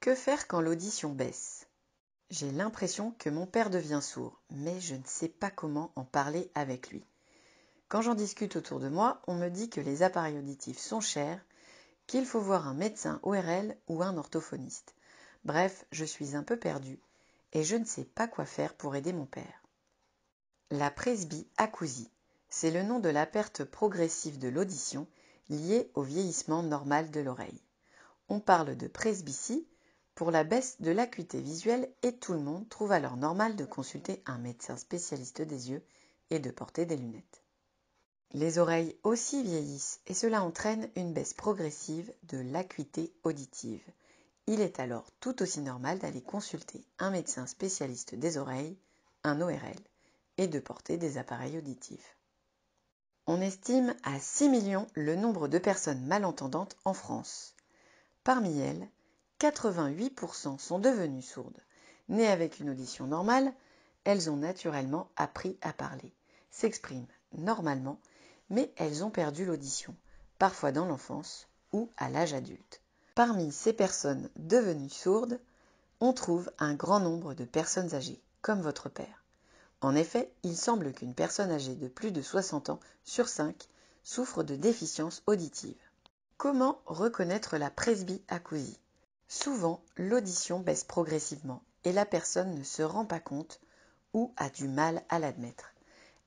Que faire quand l'audition baisse J'ai l'impression que mon père devient sourd, mais je ne sais pas comment en parler avec lui. Quand j'en discute autour de moi, on me dit que les appareils auditifs sont chers, qu'il faut voir un médecin ORL ou un orthophoniste. Bref, je suis un peu perdue et je ne sais pas quoi faire pour aider mon père. La presbyacousie, c'est le nom de la perte progressive de l'audition Lié au vieillissement normal de l'oreille. On parle de presbytie pour la baisse de l'acuité visuelle et tout le monde trouve alors normal de consulter un médecin spécialiste des yeux et de porter des lunettes. Les oreilles aussi vieillissent et cela entraîne une baisse progressive de l'acuité auditive. Il est alors tout aussi normal d'aller consulter un médecin spécialiste des oreilles, un ORL, et de porter des appareils auditifs. On estime à 6 millions le nombre de personnes malentendantes en France. Parmi elles, 88% sont devenues sourdes. Nées avec une audition normale, elles ont naturellement appris à parler, s'expriment normalement, mais elles ont perdu l'audition, parfois dans l'enfance ou à l'âge adulte. Parmi ces personnes devenues sourdes, on trouve un grand nombre de personnes âgées, comme votre père. En effet, il semble qu'une personne âgée de plus de 60 ans sur 5 souffre de déficience auditive. Comment reconnaître la presbyacousie Souvent, l'audition baisse progressivement et la personne ne se rend pas compte ou a du mal à l'admettre.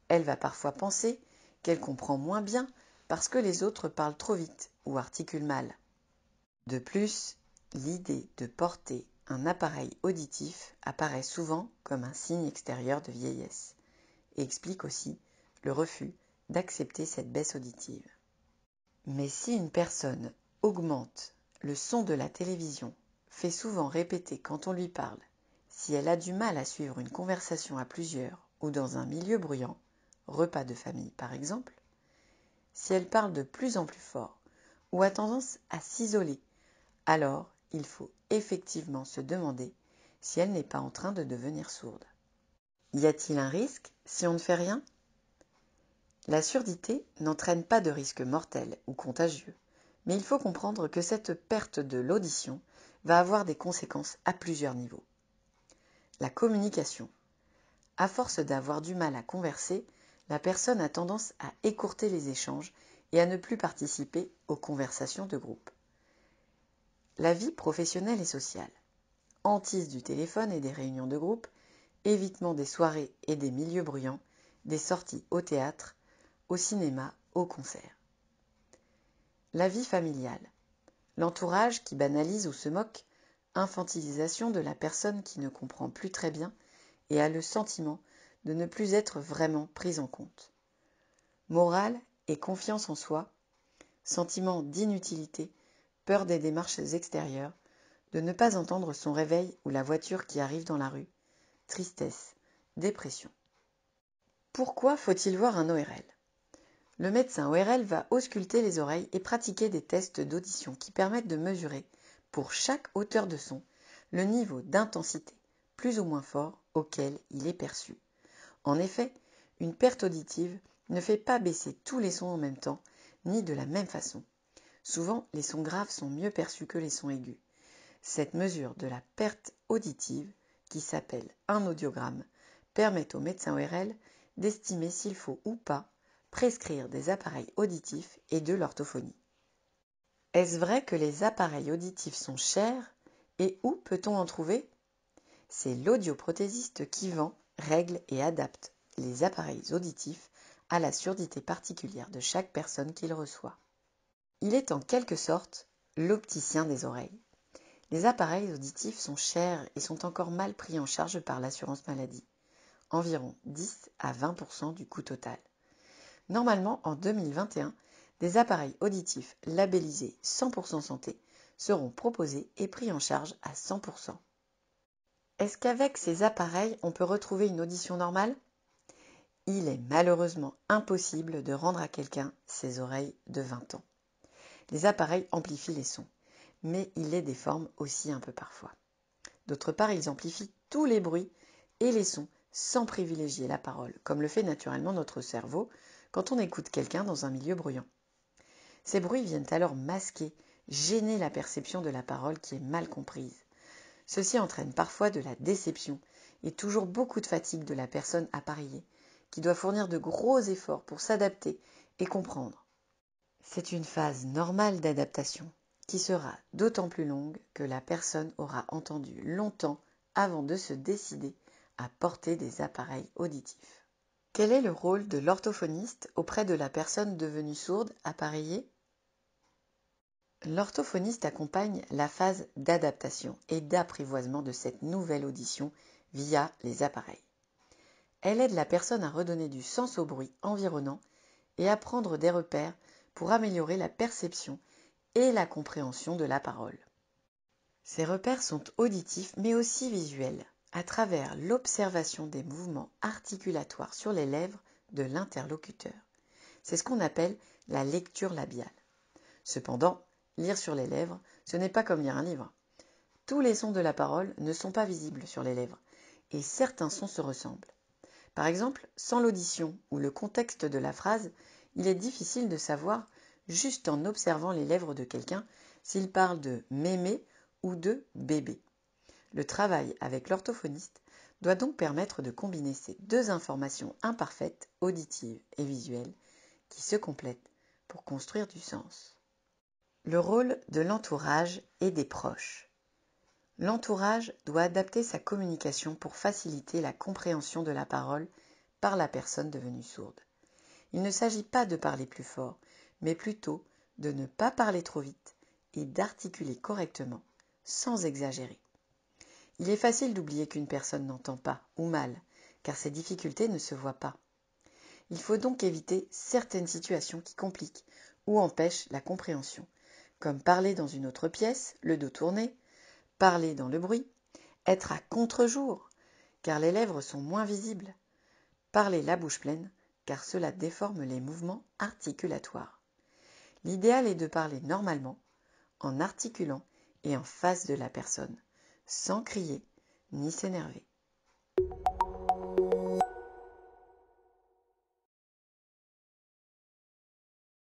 Elle va parfois penser qu'elle comprend moins bien parce que les autres parlent trop vite ou articulent mal. De plus, l'idée de porter un appareil auditif apparaît souvent comme un signe extérieur de vieillesse et explique aussi le refus d'accepter cette baisse auditive. Mais si une personne augmente le son de la télévision, fait souvent répéter quand on lui parle, si elle a du mal à suivre une conversation à plusieurs ou dans un milieu bruyant, repas de famille par exemple, si elle parle de plus en plus fort ou a tendance à s'isoler, alors il faut effectivement se demander si elle n'est pas en train de devenir sourde. Y a-t-il un risque si on ne fait rien La surdité n'entraîne pas de risque mortel ou contagieux, mais il faut comprendre que cette perte de l'audition va avoir des conséquences à plusieurs niveaux. La communication. À force d'avoir du mal à converser, la personne a tendance à écourter les échanges et à ne plus participer aux conversations de groupe. La vie professionnelle et sociale. Hantise du téléphone et des réunions de groupe, évitement des soirées et des milieux bruyants, des sorties au théâtre, au cinéma, au concert. La vie familiale. L'entourage qui banalise ou se moque, infantilisation de la personne qui ne comprend plus très bien et a le sentiment de ne plus être vraiment prise en compte. Morale et confiance en soi, sentiment d'inutilité peur des démarches extérieures de ne pas entendre son réveil ou la voiture qui arrive dans la rue tristesse dépression pourquoi faut-il voir un ORL le médecin ORL va ausculter les oreilles et pratiquer des tests d'audition qui permettent de mesurer, pour chaque hauteur de son, le niveau d'intensité, plus ou moins fort, auquel il est perçu. En effet, une perte auditive ne fait pas baisser tous les sons en même temps, ni de la même façon. Souvent, les sons graves sont mieux perçus que les sons aigus. Cette mesure de la perte auditive, qui s'appelle un audiogramme, permet aux médecins ORL d'estimer s'il faut ou pas prescrire des appareils auditifs et de l'orthophonie. Est-ce vrai que les appareils auditifs sont chers et où peut-on en trouver C'est l'audioprothésiste qui vend, règle et adapte les appareils auditifs à la surdité particulière de chaque personne qu'il reçoit. Il est en quelque sorte l'opticien des oreilles. Les appareils auditifs sont chers et sont encore mal pris en charge par l'assurance maladie, environ 10 à 20 du coût total. Normalement, en 2021, des appareils auditifs labellisés 100% santé seront proposés et pris en charge à 100%. Est-ce qu'avec ces appareils, on peut retrouver une audition normale Il est malheureusement impossible de rendre à quelqu'un ses oreilles de 20 ans. Les appareils amplifient les sons, mais ils les déforment aussi un peu parfois. D'autre part, ils amplifient tous les bruits et les sons sans privilégier la parole, comme le fait naturellement notre cerveau quand on écoute quelqu'un dans un milieu bruyant. Ces bruits viennent alors masquer, gêner la perception de la parole qui est mal comprise. Ceci entraîne parfois de la déception et toujours beaucoup de fatigue de la personne appareillée, qui doit fournir de gros efforts pour s'adapter et comprendre. C'est une phase normale d'adaptation qui sera d'autant plus longue que la personne aura entendu longtemps avant de se décider à porter des appareils auditifs. Quel est le rôle de l'orthophoniste auprès de la personne devenue sourde appareillée L'orthophoniste accompagne la phase d'adaptation et d'apprivoisement de cette nouvelle audition via les appareils. Elle aide la personne à redonner du sens au bruit environnant et à prendre des repères pour améliorer la perception et la compréhension de la parole. Ces repères sont auditifs mais aussi visuels, à travers l'observation des mouvements articulatoires sur les lèvres de l'interlocuteur. C'est ce qu'on appelle la lecture labiale. Cependant, lire sur les lèvres, ce n'est pas comme lire un livre. Tous les sons de la parole ne sont pas visibles sur les lèvres, et certains sons se ressemblent. Par exemple, sans l'audition ou le contexte de la phrase, il est difficile de savoir, juste en observant les lèvres de quelqu'un, s'il parle de mémé ou de bébé. Le travail avec l'orthophoniste doit donc permettre de combiner ces deux informations imparfaites, auditives et visuelles, qui se complètent pour construire du sens. Le rôle de l'entourage et des proches. L'entourage doit adapter sa communication pour faciliter la compréhension de la parole par la personne devenue sourde. Il ne s'agit pas de parler plus fort, mais plutôt de ne pas parler trop vite et d'articuler correctement, sans exagérer. Il est facile d'oublier qu'une personne n'entend pas ou mal, car ses difficultés ne se voient pas. Il faut donc éviter certaines situations qui compliquent ou empêchent la compréhension, comme parler dans une autre pièce, le dos tourné, parler dans le bruit, être à contre-jour, car les lèvres sont moins visibles, parler la bouche pleine, car cela déforme les mouvements articulatoires. L'idéal est de parler normalement, en articulant et en face de la personne, sans crier ni s'énerver.